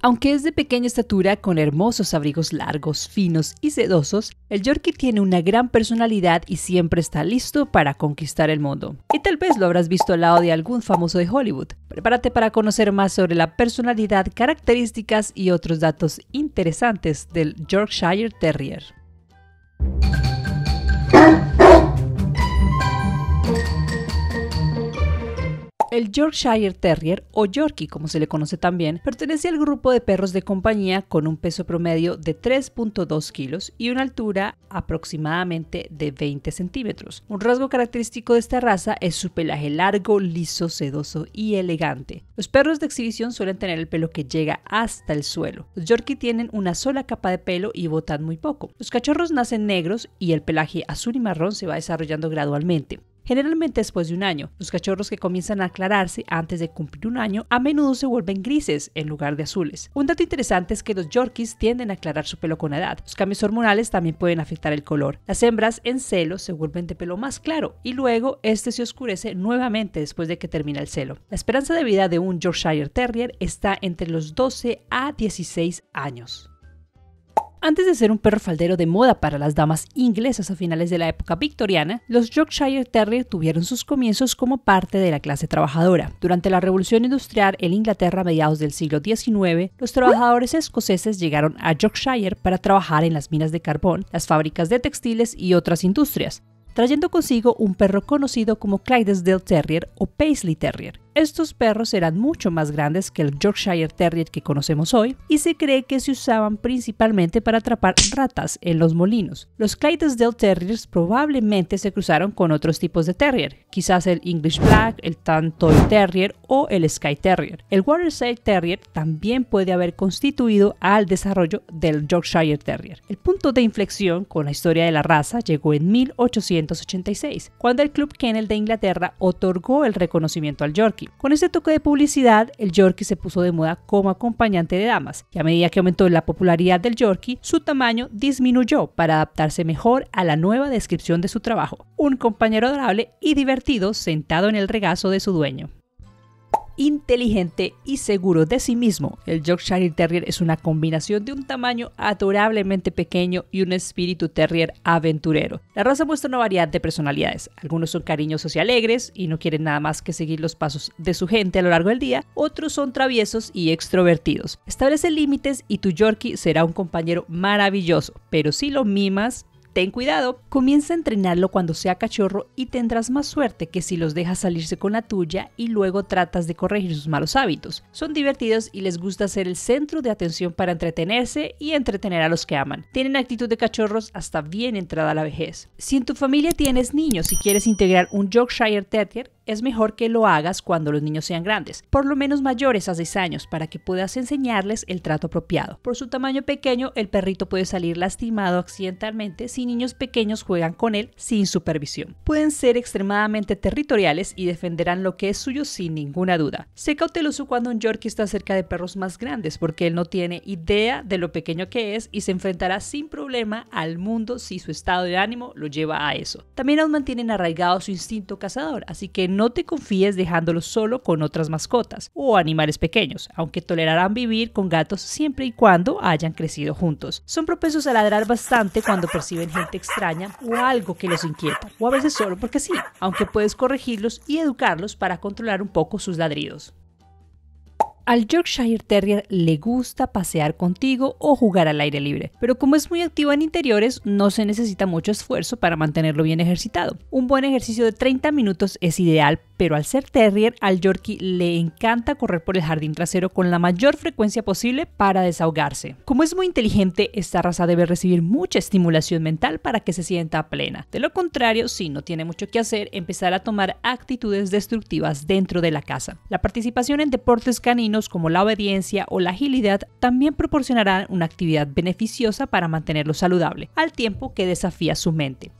Aunque es de pequeña estatura, con hermosos abrigos largos, finos y sedosos, el Yorkie tiene una gran personalidad y siempre está listo para conquistar el mundo. Y tal vez lo habrás visto al lado de algún famoso de Hollywood. Prepárate para conocer más sobre la personalidad, características y otros datos interesantes del Yorkshire Terrier. El Yorkshire Terrier o Yorkie como se le conoce también, pertenece al grupo de perros de compañía con un peso promedio de 3.2 kilos y una altura aproximadamente de 20 centímetros. Un rasgo característico de esta raza es su pelaje largo, liso, sedoso y elegante. Los perros de exhibición suelen tener el pelo que llega hasta el suelo. Los Yorkie tienen una sola capa de pelo y botan muy poco. Los cachorros nacen negros y el pelaje azul y marrón se va desarrollando gradualmente generalmente después de un año. Los cachorros que comienzan a aclararse antes de cumplir un año a menudo se vuelven grises en lugar de azules. Un dato interesante es que los yorkies tienden a aclarar su pelo con edad. Los cambios hormonales también pueden afectar el color. Las hembras en celo se vuelven de pelo más claro y luego este se oscurece nuevamente después de que termina el celo. La esperanza de vida de un Yorkshire Terrier está entre los 12 a 16 años. Antes de ser un perro faldero de moda para las damas inglesas a finales de la época victoriana, los Yorkshire Terrier tuvieron sus comienzos como parte de la clase trabajadora. Durante la Revolución Industrial en Inglaterra a mediados del siglo XIX, los trabajadores escoceses llegaron a Yorkshire para trabajar en las minas de carbón, las fábricas de textiles y otras industrias, trayendo consigo un perro conocido como Clydesdale Terrier o Paisley Terrier estos perros eran mucho más grandes que el Yorkshire Terrier que conocemos hoy y se cree que se usaban principalmente para atrapar ratas en los molinos. Los Clydesdale Terriers probablemente se cruzaron con otros tipos de terrier, quizás el English Black, el Tantoy Terrier o el Sky Terrier. El Waterside Terrier también puede haber constituido al desarrollo del Yorkshire Terrier. El punto de inflexión con la historia de la raza llegó en 1886, cuando el Club Kennel de Inglaterra otorgó el reconocimiento al Yorkie. Con este toque de publicidad, el Yorkie se puso de moda como acompañante de damas, y a medida que aumentó la popularidad del Yorkie, su tamaño disminuyó para adaptarse mejor a la nueva descripción de su trabajo, un compañero adorable y divertido sentado en el regazo de su dueño inteligente y seguro de sí mismo. El Yorkshire Terrier es una combinación de un tamaño adorablemente pequeño y un espíritu terrier aventurero. La raza muestra una variedad de personalidades. Algunos son cariñosos y alegres y no quieren nada más que seguir los pasos de su gente a lo largo del día. Otros son traviesos y extrovertidos. Establece límites y tu Yorkie será un compañero maravilloso, pero si lo mimas, Ten cuidado, comienza a entrenarlo cuando sea cachorro y tendrás más suerte que si los dejas salirse con la tuya y luego tratas de corregir sus malos hábitos. Son divertidos y les gusta ser el centro de atención para entretenerse y entretener a los que aman. Tienen actitud de cachorros hasta bien entrada la vejez. Si en tu familia tienes niños y quieres integrar un Yorkshire Terrier, es mejor que lo hagas cuando los niños sean grandes, por lo menos mayores a seis años, para que puedas enseñarles el trato apropiado. Por su tamaño pequeño, el perrito puede salir lastimado accidentalmente si niños pequeños juegan con él sin supervisión. Pueden ser extremadamente territoriales y defenderán lo que es suyo sin ninguna duda. Sé cauteloso cuando un Yorkie está cerca de perros más grandes porque él no tiene idea de lo pequeño que es y se enfrentará sin problema al mundo si su estado de ánimo lo lleva a eso. También aún mantienen arraigado su instinto cazador, así que no no te confíes dejándolo solo con otras mascotas o animales pequeños, aunque tolerarán vivir con gatos siempre y cuando hayan crecido juntos. Son propensos a ladrar bastante cuando perciben gente extraña o algo que los inquieta, o a veces solo porque sí, aunque puedes corregirlos y educarlos para controlar un poco sus ladridos. Al Yorkshire Terrier le gusta pasear contigo o jugar al aire libre, pero como es muy activo en interiores, no se necesita mucho esfuerzo para mantenerlo bien ejercitado. Un buen ejercicio de 30 minutos es ideal, pero al ser terrier, al Yorkie le encanta correr por el jardín trasero con la mayor frecuencia posible para desahogarse. Como es muy inteligente, esta raza debe recibir mucha estimulación mental para que se sienta plena. De lo contrario, si no tiene mucho que hacer, empezará a tomar actitudes destructivas dentro de la casa. La participación en deportes caninos como la obediencia o la agilidad también proporcionarán una actividad beneficiosa para mantenerlo saludable, al tiempo que desafía su mente.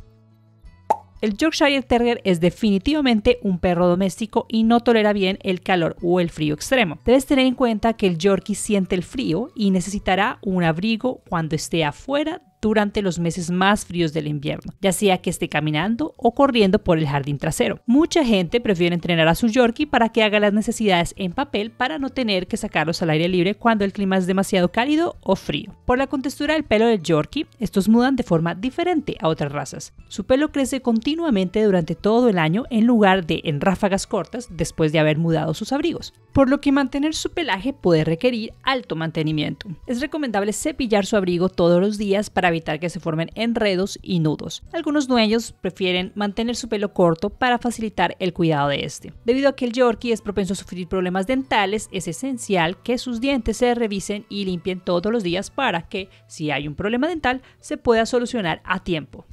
El Yorkshire Terrier es definitivamente un perro doméstico y no tolera bien el calor o el frío extremo. Debes tener en cuenta que el Yorkie siente el frío y necesitará un abrigo cuando esté afuera durante los meses más fríos del invierno, ya sea que esté caminando o corriendo por el jardín trasero. Mucha gente prefiere entrenar a su Yorkie para que haga las necesidades en papel para no tener que sacarlos al aire libre cuando el clima es demasiado cálido o frío. Por la contextura del pelo del Yorkie, estos mudan de forma diferente a otras razas. Su pelo crece continuamente durante todo el año en lugar de en ráfagas cortas después de haber mudado sus abrigos, por lo que mantener su pelaje puede requerir alto mantenimiento. Es recomendable cepillar su abrigo todos los días para evitar que se formen enredos y nudos. Algunos dueños prefieren mantener su pelo corto para facilitar el cuidado de este. Debido a que el Yorkie es propenso a sufrir problemas dentales, es esencial que sus dientes se revisen y limpien todos los días para que, si hay un problema dental, se pueda solucionar a tiempo.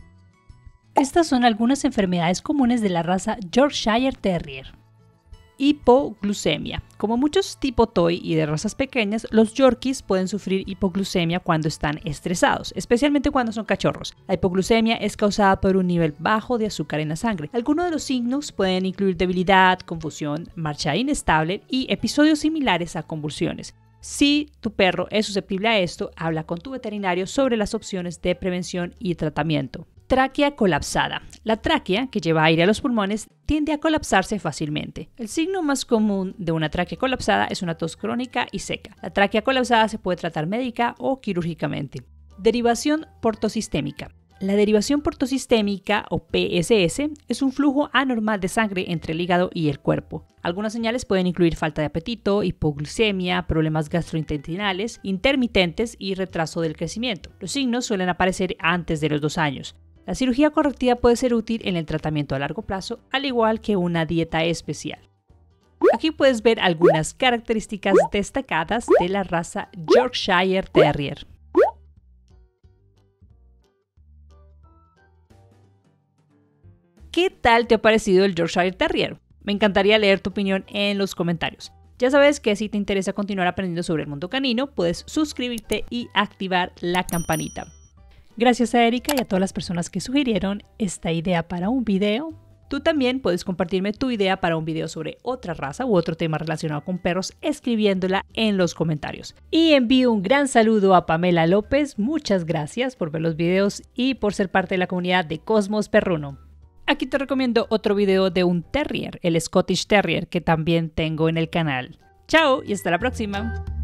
Estas son algunas enfermedades comunes de la raza Yorkshire Terrier hipoglucemia. Como muchos tipo toy y de razas pequeñas, los yorkies pueden sufrir hipoglucemia cuando están estresados, especialmente cuando son cachorros. La hipoglucemia es causada por un nivel bajo de azúcar en la sangre. Algunos de los signos pueden incluir debilidad, confusión, marcha inestable y episodios similares a convulsiones. Si tu perro es susceptible a esto, habla con tu veterinario sobre las opciones de prevención y tratamiento. Tráquea colapsada. La tráquea, que lleva aire a los pulmones, tiende a colapsarse fácilmente. El signo más común de una tráquea colapsada es una tos crónica y seca. La tráquea colapsada se puede tratar médica o quirúrgicamente. Derivación portosistémica. La derivación portosistémica o PSS es un flujo anormal de sangre entre el hígado y el cuerpo. Algunas señales pueden incluir falta de apetito, hipoglucemia, problemas gastrointestinales, intermitentes y retraso del crecimiento. Los signos suelen aparecer antes de los dos años. La cirugía correctiva puede ser útil en el tratamiento a largo plazo, al igual que una dieta especial. Aquí puedes ver algunas características destacadas de la raza Yorkshire Terrier. ¿Qué tal te ha parecido el Yorkshire Terrier? Me encantaría leer tu opinión en los comentarios. Ya sabes que si te interesa continuar aprendiendo sobre el mundo canino, puedes suscribirte y activar la campanita. Gracias a Erika y a todas las personas que sugirieron esta idea para un video. Tú también puedes compartirme tu idea para un video sobre otra raza u otro tema relacionado con perros escribiéndola en los comentarios. Y envío un gran saludo a Pamela López, muchas gracias por ver los videos y por ser parte de la comunidad de Cosmos Perruno. Aquí te recomiendo otro video de un terrier, el Scottish Terrier, que también tengo en el canal. Chao y hasta la próxima.